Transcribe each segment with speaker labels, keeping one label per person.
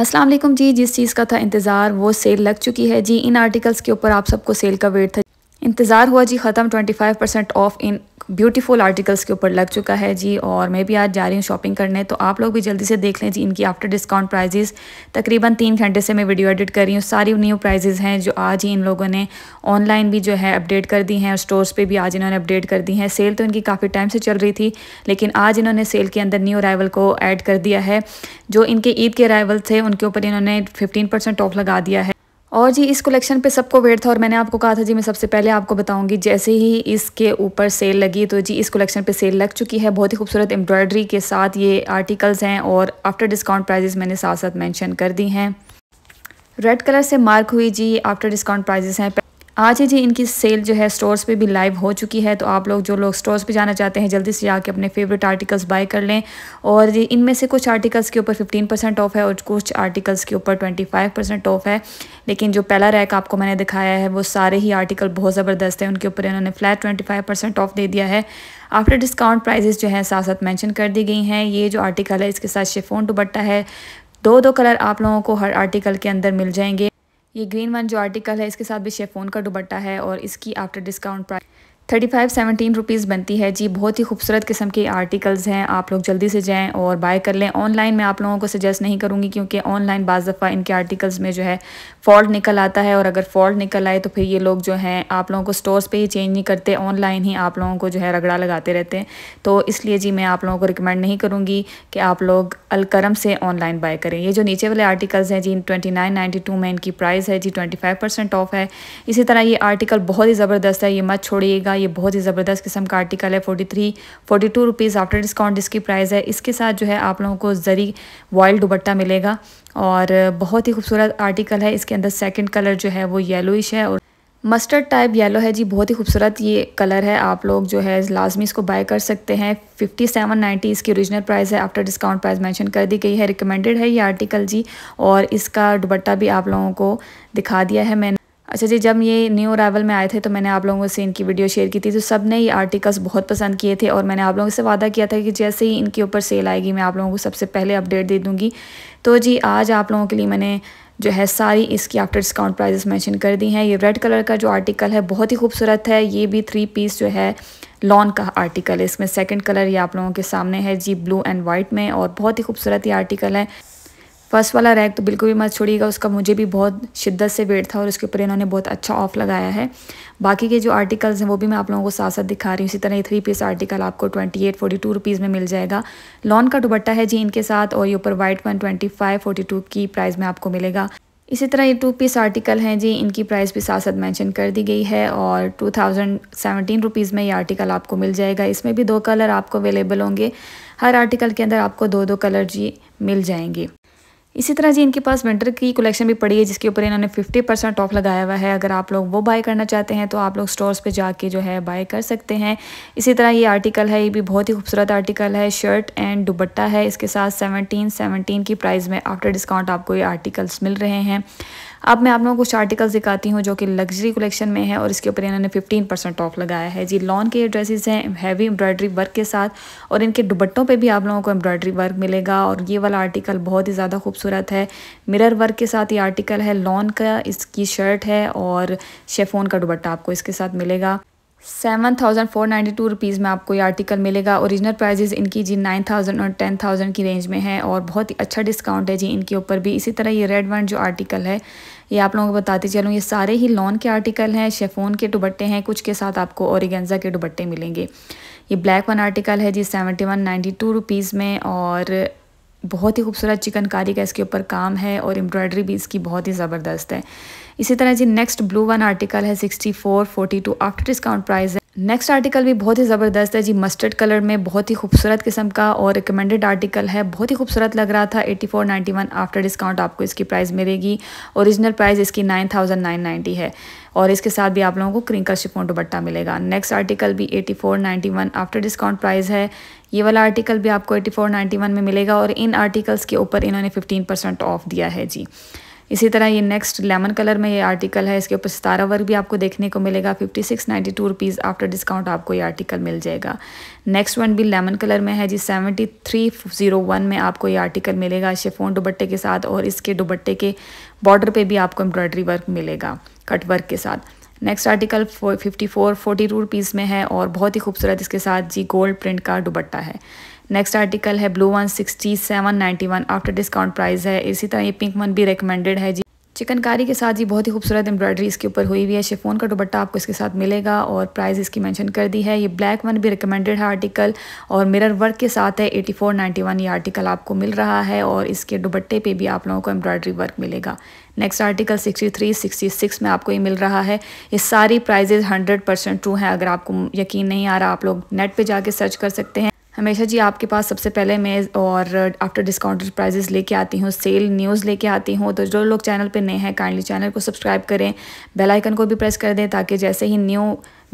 Speaker 1: असलम जी जिस चीज़ का था इंतज़ार वो सेल लग चुकी है जी इन आर्टिकल्स के ऊपर आप सबको सेल का वेट था इंतज़ार हुआ जी ख़त्म 25 परसेंट ऑफ इन ब्यूटीफुल आर्टिकल्स के ऊपर लग चुका है जी और मैं भी आज जा रही हूँ शॉपिंग करने तो आप लोग भी जल्दी से देख लें जी इनकी आफ्टर डिस्काउंट प्राइजेज़ तकरीबन तीन घंटे से मैं वीडियो एडिट कर रही हूँ सारी न्यू प्राइजेज़ हैं जो आज ही इन लोगों ने ऑनलाइन भी जो है अपडेट कर दी हैं और स्टोर्स पर भी आज इन्होंने अपडेट कर दी हैं सेल तो इनकी काफ़ी टाइम से चल रही थी लेकिन आज इन्होंने सेल के अंदर न्यू अराइवल को ऐड कर दिया है जो इनके ईद के अराइवल थे उनके ऊपर इन्होंने फिफ्टीन परसेंट ऑफ लगा दिया है और जी इस कलेक्शन पे सबको वेट था और मैंने आपको कहा था जी मैं सबसे पहले आपको बताऊंगी जैसे ही इसके ऊपर सेल लगी तो जी इस कलेक्शन पे सेल लग चुकी है बहुत ही खूबसूरत एम्ब्रॉयडरी के साथ ये आर्टिकल्स हैं और आफ्टर डिस्काउंट प्राइजेस मैंने साथ साथ मैंशन कर दी हैं रेड कलर से मार्क हुई जी आफ्टर डिस्काउंट प्राइजेस हैं आज ही जी इनकी सेल जो है स्टोर्स पे भी लाइव हो चुकी है तो आप लोग जो लोग स्टोर्स पे जाना चाहते हैं जल्दी से जाके अपने फेवरेट आर्टिकल्स बाय कर लें और जी इनमें से कुछ आर्टिकल्स के ऊपर फिफ्टीन परसेंट ऑफ है और कुछ आर्टिकल्स के ऊपर ट्वेंटी फाइव परसेंट ऑफ है लेकिन जो पहला रैक आपको मैंने दिखाया है वो सारे ही आर्टिकल बहुत ज़बरदस्त है उनके ऊपर इन्होंने flat twenty five percent off दे दिया है आफ्टर डिस्काउंट प्राइजेस जो है साथ साथ मैंशन कर दी गई हैं ये जो आर्टिकल है इसके साथ शिफोन दुबट्टा है दो दो कलर आप लोगों को हर आर्टिकल के अंदर मिल जाएंगे ये ग्रीन वन जो आर्टिकल है इसके साथ भी शेफोन का दुबट्टा है और इसकी after discount price thirty five seventeen rupees बनती है जी बहुत ही खूबसूरत किस्म के आर्टिकल्स हैं आप लोग जल्दी से जाएँ और बाय कर लें ऑनलाइन मैं आप लोगों को सजेस्ट नहीं करूँगी क्योंकि ऑनलाइन बाज़ दफ़ा इनके आर्टिकल्स में जो है फॉल्ट निकल आता है और अगर फॉल्ट निकल आए तो फिर ये लोग जो हैं आप लोगों को स्टोर्स पर ही चेंज नहीं करते ऑनलाइन ही आप लोगों को जो है रगड़ा लगाते रहते हैं तो इसलिए जी मैं आप लोगों को रिकमेंड नहीं करूँगी कि आप लोग अलकरम से ऑनलाइन बाय करें ये जो नीचे वाले आर्टिकल्स हैं जी ट्वेंटी नाइन नाइन्टी टू में इनकी प्राइस है जी ट्वेंटी फाइव परसेंट ऑफ है इसी तरह ये आर्टिकल बहुत ही ज़बरदस्त है ये मत छोड़िएगा ये बहुत ही ज़बरदस्त किस्म का आर्टिकल है forty three forty two rupees after discount इसकी प्राइस है इसके साथ जो है आप लोगों को ज़री वॉयल दुबट्टा मिलेगा और बहुत ही खूबसूरत आर्टिकल है इसके अंदर सेकेंड कलर जो है वो येलोइश है और मस्टर्ड टाइप येलो है जी बहुत ही खूबसूरत ये कलर है आप लोग जो है लाजमी इसको बाय कर सकते हैं फिफ्टी सेवन नाइन्टी इसकी ओरिजिनल प्राइस है आफ्टर डिस्काउंट प्राइस मेंशन कर दी गई है रिकमेंडेड है ये आर्टिकल जी और इसका दुबट्टा भी आप लोगों को दिखा दिया है मैंने अच्छा जी जब ये न्यू अरावल में आए थे तो मैंने आप लोगों से इनकी वीडियो शेयर की थी तो सब ने ये आर्टिकल्स बहुत पसंद किए थे और मैंने आप लोगों से वादा किया था कि जैसे ही इनके ऊपर सेल आएगी मैं आप लोगों को सबसे पहले अपडेट दे दूँगी तो जी आज आप लोगों के लिए मैंने जो है सारी इसकी आफ्टर डिस्काउंट प्राइजेस मैंशन कर दी हैं ये रेड कलर का जो आर्टिकल है बहुत ही खूबसूरत है ये भी थ्री पीस जो है लॉन का आर्टिकल है इसमें सेकेंड कलर ये आप लोगों के सामने है जी ब्लू एंड वाइट में और बहुत ही खूबसूरत ये आर्टिकल है फर्स्ट वाला रैक तो बिल्कुल भी मत छोड़िएगा उसका मुझे भी बहुत शिद्दत से वेट था और उसके ऊपर इन्होंने बहुत अच्छा ऑफ लगाया है बाकी के जो आर्टिकल्स हैं वो भी मैं आप लोगों को साथ साथ दिखा रही हूँ इसी तरह ये थ्री पीस आर्टिकल आपको twenty eight forty two rupees में मिल जाएगा लॉन का दुपट्टा है जी इनके साथ और ये ऊपर white one twenty five forty two की प्राइस में आपको मिलेगा इसी तरह ये टू पीस आर्टिकल हैं जी इनकी प्राइस भी साथ साथ मैंशन कर दी गई है और टू थाउजेंड सेवेंटीन रुपीज़ में ये आर्टिकल आपको मिल जाएगा इसमें भी दो कलर आपको अवेलेबल होंगे हर आर्टिकल के अंदर आपको दो दो कलर जी मिल जाएंगे इसी तरह जी इनके पास विंटर की कलेक्शन भी पड़ी है जिसके ऊपर इन्होंने फिफ्टी परसेंट ऑफ लगाया हुआ है अगर आप लोग वो बाय करना चाहते हैं तो आप लोग स्टोर्स पे जाके जो है बाय कर सकते हैं इसी तरह ये आर्टिकल है ये भी बहुत ही खूबसूरत आर्टिकल है शर्ट एंड दुबट्टा है इसके साथ सेवनटीन सेवनटीन की प्राइस में आफ्टर डिस्काउंट आपको ये आर्टिकल्स मिल रहे हैं अब मैं आप लोगों को कुछ आर्टिकल्स दिखाती हूँ जो कि लग्जरी कलेक्शन में है और इसके ऊपर इन्होंने फिफ्टीन परसेंट ऑफ लगाया है जी लॉन के ये ड्रेसेस हैं हैवी एम्ब्रॉयडरी वर्क के साथ और इनके दुबट्टों पे भी आप लोगों को एम्ब्रॉयडरी वर्क मिलेगा और ये वाला आर्टिकल बहुत ही ज़्यादा खूबसूरत है मिरर वर्क के साथ ये आर्टिकल है लॉन का इसकी शर्ट है और शेफोन का दुबट्टा आपको इसके साथ मिलेगा seven thousand four ninety two rupees में आपको ये आर्टिकल मिलेगा ओरिजिनल प्राइजेज़ इनकी जी नाइन थाउजेंड और टेन थाउजेंड की रेंज में है और बहुत ही अच्छा डिस्काउंट है जी इनके ऊपर भी इसी तरह ये रेड वन जो आर्टिकल है ये आप लोगों को बताती चलूँ ये सारे ही लॉन के आर्टिकल हैं शेफोन के दुबट्टे हैं कुछ के साथ आपको औरगेंजा के दुबट्टे मिलेंगे ये ब्लैक वन आर्टिकल है जी seventy one ninety two rupees में और बहुत ही खूबसूरत चिकनकारी का इसके ऊपर काम है और एम्ब्रॉयडरी भी इसकी बहुत ही ज़बरदस्त है इसी तरह जी नेक्स्ट ब्लू वन आर्टिकल है sixty four forty two after discount price है नेक्स्ट आर्टिकल भी बहुत ही ज़बरदस्त है जी मस्टर्ड कलर में बहुत ही खूबसूरत किस्म का और रिकमेंडेड आर्टिकल है बहुत ही खूबसूरत लग रहा था 84.91 आफ्टर डिस्काउंट आपको इसकी प्राइस मिलेगी ओरिजिनल प्राइस इसकी 9,990 है और इसके साथ भी आप लोगों को क्रिंकल शिफोन दुपट्टा मिलेगा नेक्स्ट आर्टिकल भी 84.91 आफ्टर डिस्काउंट प्राइस है ये वाला आर्टिकल भी आपको 84.91 में मिलेगा और इन आर्टिकल्स के ऊपर इन्होंने 15% ऑफ दिया है जी इसी तरह ये नेक्स्ट लेमन कलर में ये आर्टिकल है इसके ऊपर सितारा वर्क भी आपको देखने को मिलेगा fifty six ninety two rupees after discount आपको ये आर्टिकल मिल जाएगा नेक्स्ट वन भी लेमन कलर में है जी सेवेंटी थ्री ज़ीरो वन में आपको ये आर्टिकल मिलेगा शेफोन दुबट्टे के साथ और इसके दुबट्टे के बॉर्डर पर भी आपको एम्ब्रॉयडरी वर्क मिलेगा कट वर्क के साथ next article fifty four forty two rupees में है और बहुत ही खूबसूरत इसके साथ जी गोल्ड प्रिंट का दुबट्टा है नेक्स्ट आर्टिकल है blue one sixty seven ninety one after discount price है इसी तरह ये पिंक वन भी रिकमेंडेड है जी चिकनकारी के साथ ये बहुत ही खूबसूरत एम्ब्रॉयडरी इसके ऊपर हुई हुई है शेफोन का दुबट्टा आपको इसके साथ मिलेगा और प्राइस इसकी मेंशन कर दी है ये ब्लैक वन भी रिकमेंडेड है आर्टिकल और मिरर वर्क के साथ है 8491 ये आर्टिकल आपको मिल रहा है और इसके दुबट्टे पे भी आप लोगों को एम्ब्रॉयडरी वर्क मिलेगा नेक्स्ट आर्टिकल 63, 66 में आपको ये मिल रहा है ये सारी प्राइजेज हंड्रेड परसेंट ट्रू हैं अगर आपको यकीन नहीं आ रहा आप लोग नेट पर जाके सर्च कर सकते हैं हमेशा जी आपके पास सबसे पहले मैं और आफ्टर डिस्काउंटेड प्राइजेस लेके आती हूँ सेल न्यूज़ लेके आती हूँ तो जो लोग चैनल पे नए हैं काइंडली चैनल को सब्सक्राइब करें बेल आइकन को भी प्रेस कर दें ताकि जैसे ही न्यू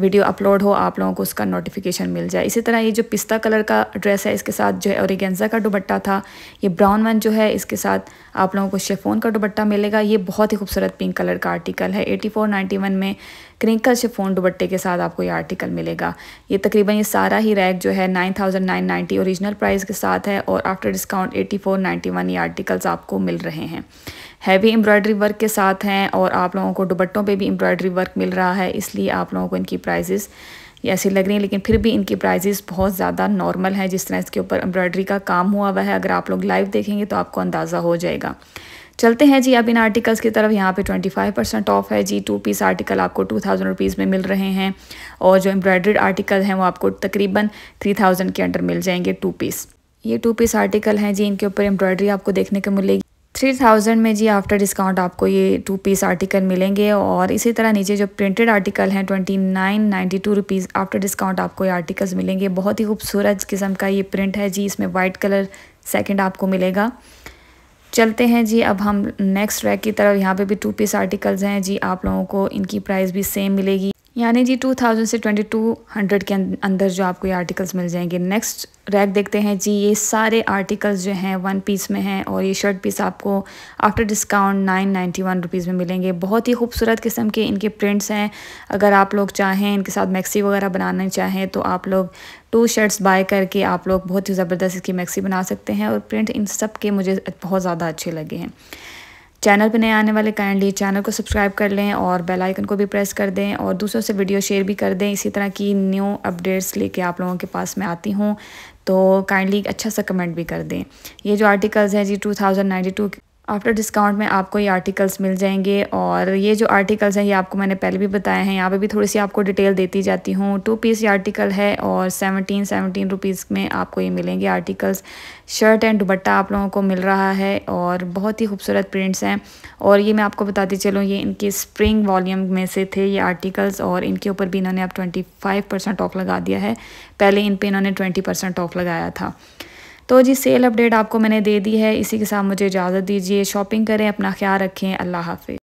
Speaker 1: वीडियो अपलोड हो आप लोगों को उसका नोटिफिकेशन मिल जाए इसी तरह ये जो पिस्ता कलर का ड्रेस है इसके साथ जो है ओरिगेंजा का दुबट्टा था ये ब्राउन वन जो है इसके साथ आप लोगों को शेफोन का दुबट्टा मिलेगा ये बहुत ही खूबसूरत पिंक कलर का आर्टिकल है एटी फोर नाइन्टी वन में क्रिंकल शेफोन दुबट्टे के साथ आपको ये आर्टिकल मिलेगा ये तकरीबन ये सारा ही रैक जो है nine thousand nine ninety original price के साथ है और after discount eighty four ninety one ये आर्टिकल्स आपको मिल रहे हैं हैवी एम्ब्रॉयडरी वर्क के साथ हैं और आप लोगों को दुबट्टों पे भी एम्ब्रॉयडरी वर्क मिल रहा है इसलिए आप लोगों को इनकी प्राइस प्राइजेस ये ऐसी लग रही हैं लेकिन फिर भी इनकी प्राइजेस बहुत ज़्यादा नॉर्मल हैं जिस तरह इसके ऊपर एम्ब्रॉयडरी का काम हुआ हुआ है अगर आप लोग लाइव देखेंगे तो आपको अंदाज़ा हो जाएगा चलते हैं जी अब इन आर्टिकल्स की तरफ यहाँ पे 25 परसेंट ऑफ है जी टू पीस आर्टिकल आपको टू थाउजेंड रुपीज़ में मिल रहे हैं और जो एम्ब्रॉयड्रेड आर्टिकल हैं वो आपको तकरीबन थ्री थाउजेंड के अंडर मिल जाएंगे टू पीस ये टू पीस आर्टिकल हैं जी इनके ऊपर एम्ब्रॉयडरी आपको देखने को मिलेगी थ्री थाउजेंड में जी आफ्टर डिस्काउंट आपको ये टू पीस आर्टिकल मिलेंगे और इसी तरह नीचे जो प्रिंटेड आर्टिकल हैं twenty nine ninety two rupees after discount आपको ये आर्टिकल्स मिलेंगे बहुत ही खूबसूरत किस्म का ये प्रिंट है जी इसमें वाइट कलर सेकेंड आपको मिलेगा चलते हैं जी अब हम नेक्स्ट रैक की तरफ यहाँ पे भी टू पीस आर्टिकल्स हैं जी आप लोगों को इनकी प्राइस भी सेम मिलेगी यानी जी 2000 से 2200 के अं-, अंदर जो आपको ये आर्टिकल्स मिल जाएंगे नेक्स्ट रैक देखते हैं जी ये सारे आर्टिकल्स जो हैं वन पीस में हैं और ये शर्ट पीस आपको after discount nine ninety one rupees में मिलेंगे बहुत ही खूबसूरत किस्म के इनके प्रिंट्स हैं अगर आप लोग चाहें इनके साथ मैक्सी वगैरह बनाना चाहें तो आप लोग टू शर्ट्स बाय करके आप लोग बहुत ही ज़बरदस्त इसकी मैक्सी बना सकते हैं और प्रिंट इन सब के मुझे बहुत ज़्यादा अच्छे लगे हैं चैनल पर नए आने वाले काइंडली चैनल को सब्सक्राइब कर लें और बेल आइकन को भी प्रेस कर दें और दूसरों से वीडियो शेयर भी कर दें इसी तरह की न्यू अपडेट्स लेके आप लोगों के पास मैं आती हूँ तो काइंडली अच्छा सा कमेंट भी कर दें ये जो आर्टिकल्स हैं जी टू टू आफ्टर डिस्काउंट में आपको ये आर्टिकल्स मिल जाएंगे और ये जो आर्टिकल्स हैं ये आपको मैंने पहले भी बताए हैं यहाँ पे भी थोड़ी सी आपको डिटेल देती जाती हूँ टू पीस ये आर्टिकल है और सेवनटीन सेवनटीन रुपीज़ में आपको ये मिलेंगे आर्टिकल्स शर्ट एंड दुबट्टा आप लोगों को मिल रहा है और बहुत ही खूबसूरत प्रिंट्स हैं और ये मैं आपको बताती चलूँ ये इनके स्प्रिंग वॉलीम में से थे ये आर्टिकल्स और इनके ऊपर भी इन्होंने अब ट्वेंटी फाइव परसेंट ऑफ लगा दिया है पहले इन पर इन्होंने ट्वेंटी परसेंट ऑफ लगाया था तो जी सेल अपडेट आपको मैंने दे दी है इसी के साथ मुझे इजाज़त दीजिए शॉपिंग करें अपना ख्याल रखें अल्लाह हाफिज़